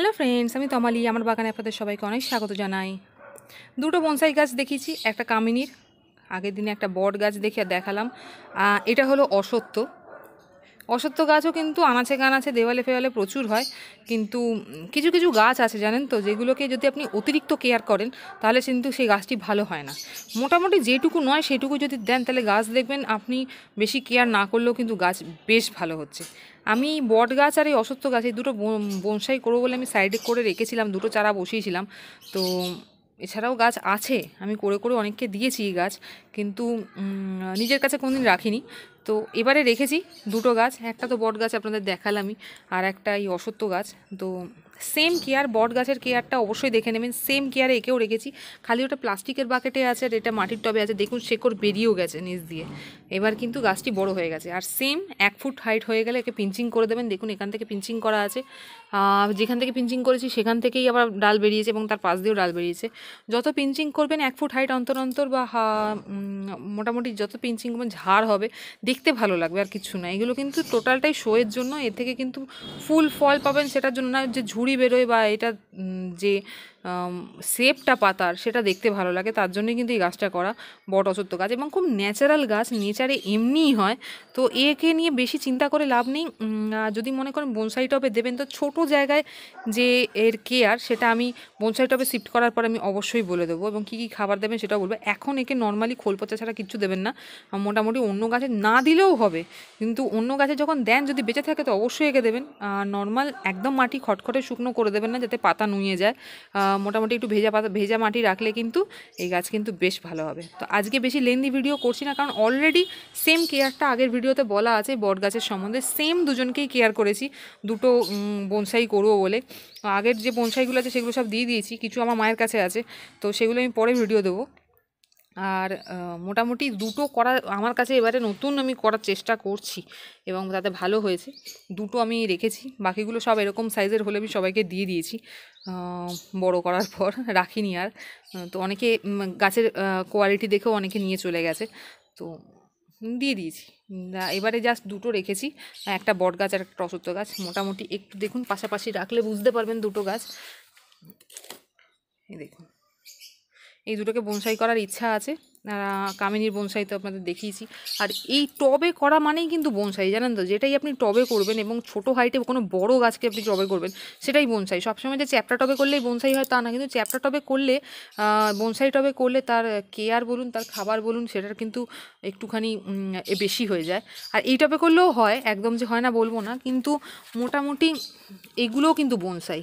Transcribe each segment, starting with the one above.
hello friends আমি তমালি আমার বাগানে আপনাদের সবাইকে অনেক স্বাগত জানাই দুটো বনসাই গাছ দেখিয়েছি একটা কামিনীর আগের দিনে একটা বট গাছ দেখে দেখালাম এটা হলো অসত্য অসত্য গাছও কিন্তু আনাচে কানাচে দেওয়ালে ফেওয়ালে প্রচুর হয় কিন্তু কিছু কিছু গাছ আছে জানেন তো যেগুলোকে যদি আপনি অতিরিক্ত কেয়ার করেন তাহলে কিন্তু সেই গাছটি ভালো হয় না মোটামুটি যেটুকু নয় সেটুকু যদি দেন তাহলে গাছ দেখবেন আপনি বেশি কেয়ার না করলেও কিন্তু গাছ বেশ ভালো হচ্ছে আমি বট গাছ আর এই অসত্য গাছ এই দুটো বনসাই করবো বলে আমি সাইডে করে রেখেছিলাম দুটো চারা বসিয়েছিলাম তো এছাড়াও গাছ আছে আমি করে করে অনেককে দিয়েছি এই গাছ কিন্তু নিজের কাছে কোনোদিন রাখিনি তো এবারে রেখেছি দুটো গাছ একটা তো বট গাছ আপনাদের দেখালামই আর একটা এই অসত্য গাছ তো সেম কেয়ার বট গাছের কেয়ারটা অবশ্যই দেখে নেবেন সেম কেয়ারে একেও রেখেছি খালি ওটা প্লাস্টিকের বাকেটে আছে আর এটা মাটির টবে আছে দেখুন শেকড় বেরিয়েও গেছে নিচ দিয়ে এবার কিন্তু গাছটি বড় হয়ে গেছে আর সেম এক ফুট হাইট হয়ে গেলে একে পিঞ্চিং করে দেবেন দেখুন এখান থেকে পিঞ্চিং করা আছে যেখান থেকে পিঞ্চিং করেছি সেখান থেকেই আবার ডাল বেরিয়েছে এবং তার পাশ দিয়েও ডাল বেরিয়েছে যত পিঞ্চিং করবেন এক ফুট হাইট অন্তর অন্তর বা মোটামুটি যত পিঞ্চিং করবেন ঝাড় হবে দেখতে ভালো লাগবে আর কিছু না এগুলো কিন্তু টোটালটাই শোয়ের জন্য এর থেকে কিন্তু ফুল ফল পাবেন সেটার জন্য না যে ঝুড়ি ঘুরি বেরোয় বা এটা যে সেপটা পাতার সেটা দেখতে ভালো লাগে তার জন্যই কিন্তু এই গাছটা করা বট অসত্য গাছ এবং খুব ন্যাচারাল গাছ নেচারে এমনিই হয় তো একে নিয়ে বেশি চিন্তা করে লাভ নেই যদি মনে করেন বনসাই টপে দেবেন তো ছোট জায়গায় যে এর কেয়ার সেটা আমি বনসাই টপে শিফট করার পর আমি অবশ্যই বলে দেবো এবং কী কী খাবার দেবেন সেটাও বলবো এখন একে নর্মালি খোল পচা ছাড়া কিচ্ছু দেবেন না মোটামুটি অন্য গাছে না দিলেও হবে কিন্তু অন্য গাছে যখন দেন যদি বেঁচে থাকে তো অবশ্যই একে দেবেন নর্মাল একদম মাটি খটখটে শুকনো করে দেবেন না যাতে পাতা নুয়ে যায় মোটামুটি একটু ভেজা পাতা ভেজা মাটি রাখলে কিন্তু এই গাছ কিন্তু বেশ ভালো হবে তো আজকে বেশি লেন্দি ভিডিও করছি না কারণ অলরেডি সেম কেয়ারটা আগের ভিডিওতে বলা আছে বট গাছের সম্বন্ধে সেম দুজনকেই কেয়ার করেছি দুটো বনসাই করবো বলে আগের যে বনসাইগুলো আছে সেগুলো সব দিয়ে দিয়েছি কিছু আমার মায়ের কাছে আছে তো সেগুলো আমি পরে ভিডিও দেবো আর মোটামুটি দুটো করা আমার কাছে এবারে নতুন আমি করার চেষ্টা করছি এবং তাতে ভালো হয়েছে দুটো আমি রেখেছি বাকিগুলো সব এরকম সাইজের হলে আমি সবাইকে দিয়ে দিয়েছি বড় করার পর রাখিনি আর তো অনেকে গাছের কোয়ালিটি দেখেও অনেকে নিয়ে চলে গেছে তো দিয়ে দিয়েছি এবারে জাস্ট দুটো রেখেছি একটা বট গাছ আর একটা অসত্য গাছ মোটামুটি একটু দেখুন পাশাপাশি রাখলে বুঝতে পারবেন দুটো গাছ দেখুন এই দুটোকে বনসাই করার ইচ্ছা আছে কামিনীর বনসাই তো আপনাদের দেখিয়েছি আর এই টবে করা মানেই কিন্তু বনসাই জানেন তো যেটাই আপনি টবে করবেন এবং ছোট হাইটে কোনো বড় গাছকে আপনি টবে করবেন সেটাই বনসাই সবসময় যে চ্যাপটা টবে করলেই বনসাই হয় তা না কিন্তু চ্যাপটা টবে করলে বনসাই টবে করলে তার কেয়ার বলুন তার খাবার বলুন সেটার কিন্তু একটুখানি বেশি হয়ে যায় আর এই টবে করলেও হয় একদম যে হয় না বলবো না কিন্তু মোটামুটি এগুলোও কিন্তু বনসাই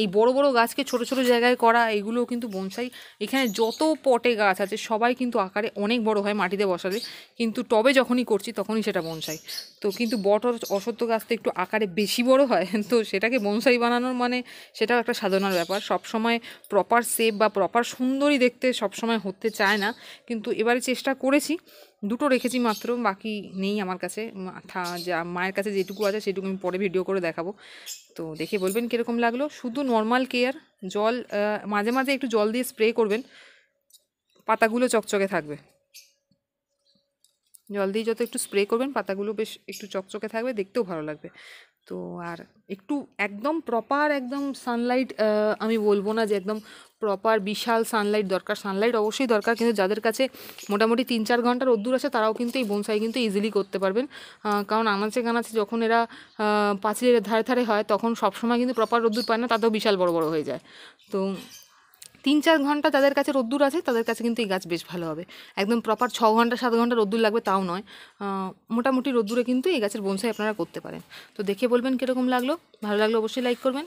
এই বড় বড় গাছকে ছোট ছোট জায়গায় করা এগুলো কিন্তু বনসাই এখানে যত পটে গাছ আছে সবাই কিন্তু আকারে অনেক বড় হয় মাটিতে বসালে কিন্তু টবে যখনই করছি তখনই সেটা বনসাই তো কিন্তু বট অসত্য গাছ তো একটু আকারে বেশি বড় হয় তো সেটাকে বনসাই বানানোর মানে সেটাও একটা সাধনার ব্যাপার সবসময় প্রপার সেপ বা প্রপার সুন্দরই দেখতে সবসময় হতে চায় না কিন্তু এবারে চেষ্টা করেছি দুটো রেখেছি মাত্র বাকি নেই আমার কাছে থা যা মায়ের কাছে যেটুকু আছে সেটুকু আমি পরে ভিডিও করে দেখাবো তো দেখে বলবেন কীরকম লাগলো শুধু নর্মাল কেয়ার জল মাঝে মাঝে একটু জল দিয়ে স্প্রে করবেন পাতাগুলো চকচকে থাকবে জল দিয়ে যত একটু স্প্রে করবেন পাতাগুলো বেশ একটু চকচকে থাকবে দেখতেও ভালো লাগবে তো আর একটু একদম প্রপার একদম সানলাইট আমি বলবো না যে একদম প্রপার বিশাল সানলাইট দরকার সানলাইট অবশ্যই দরকার কিন্তু যাদের কাছে মোটামুটি তিন চার ঘন্টার রোদ্দুর আছে তারাও কিন্তু এই বনসাই কিন্তু ইজিলি করতে পারবেন কারণ আনাচে কানাচে যখন এরা পাঁচিলের ধারে ধারে হয় তখন সবসময় কিন্তু প্রপার রোদ্দুর পায় না তাতেও বিশাল বড় বড় হয়ে যায় তো তিন চার ঘন্টা যাদের কাছে রোদ্দুর আছে তাদের কাছে কিন্তু এই গাছ বেশ ভালো হবে একদম প্রপার ছ ঘন্টা সাত ঘন্টা রোদ্দুর লাগবে তাও নয় মোটামুটি রোদ্দুরে কিন্তু এই গাছের বোনসাই আপনারা করতে পারেন তো দেখে বলবেন কীরকম লাগলো ভালো লাগলো অবশ্যই লাইক করবেন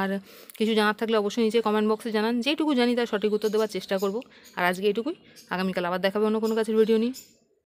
আর কিছু জানার থাকলে অবশ্যই নিচে কমেন্ট বক্সে জানান যেটুকু জানি তার সঠিক উত্তর দেওয়ার চেষ্টা করব আর আজকে এটুকুই আগামীকাল আবার দেখাবে অন্য কোনো গাছের ভিডিও নিয়ে